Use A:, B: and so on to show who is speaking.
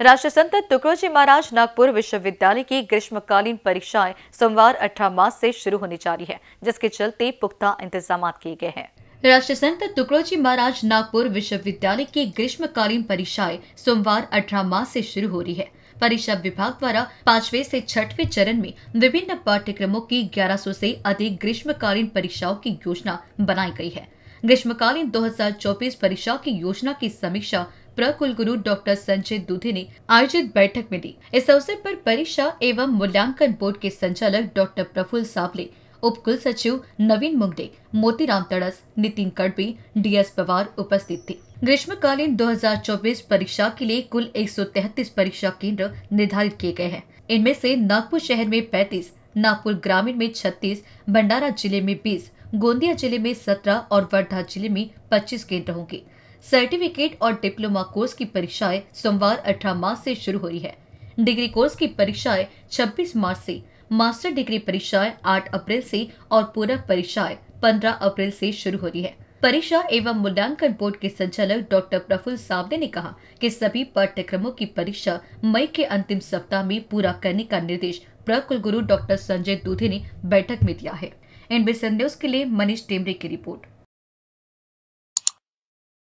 A: राष्ट्र संत तुकड़ोजी महाराज नागपुर विश्वविद्यालय की ग्रीष्मकालीन परीक्षाएं सोमवार 18 मार्च से शुरू होने जा रही है जिसके चलते पुख्ता इंतजाम किए गए हैं राष्ट्र संत तुकड़ोजी महाराज नागपुर विश्वविद्यालय की ग्रीष्मकालीन परीक्षाएं सोमवार 18 मार्च से शुरू हो रही है परीक्षा विभाग द्वारा पांचवे से छठवें चरण में विभिन्न पाठ्यक्रमों की 1100 से अधिक ग्रीष्मकालीन परीक्षाओं की योजना बनाई गई है ग्रीष्मकालीन 2024 परीक्षाओं की योजना की समीक्षा प्रकुलगुरु डॉक्टर संजय दूधे ने आयोजित बैठक में दी इस अवसर पर परीक्षा एवं मूल्यांकन बोर्ड के संचालक डॉक्टर प्रफुल्ल सावले उप कुल सचिव नवीन मुंगडे मोतीराम तड़स नितिन कड़बी डीएस पवार उपस्थित थे ग्रीष्मकालीन 2024 परीक्षा के लिए कुल 133 परीक्षा केंद्र निर्धारित किए गए हैं इनमें से नागपुर शहर में 35, नागपुर ग्रामीण में 36, भंडारा जिले में 20, गोंदिया जिले में 17 और वर्धा जिले में 25 केंद्र होंगे सर्टिफिकेट और डिप्लोमा कोर्स की परीक्षाएं सोमवार 18 मार्च से शुरू हो रही है डिग्री कोर्स की परीक्षाएं 26 मार्च से मास्टर डिग्री परीक्षाएं 8 अप्रैल से और पूरक परीक्षाएं 15 अप्रैल से शुरू हो रही है परीक्षा एवं मूल्यांकन बोर्ड के संचालक डॉक्टर प्रफुल्ल सावदे ने कहा कि सभी पाठ्यक्रमों की परीक्षा मई के अंतिम सप्ताह में पूरा करने का निर्देश प्रकुलगुरु डॉक्टर संजय दूधे ने बैठक में दिया है एनबीसी न्यूज के लिए मनीष टेमरे की रिपोर्ट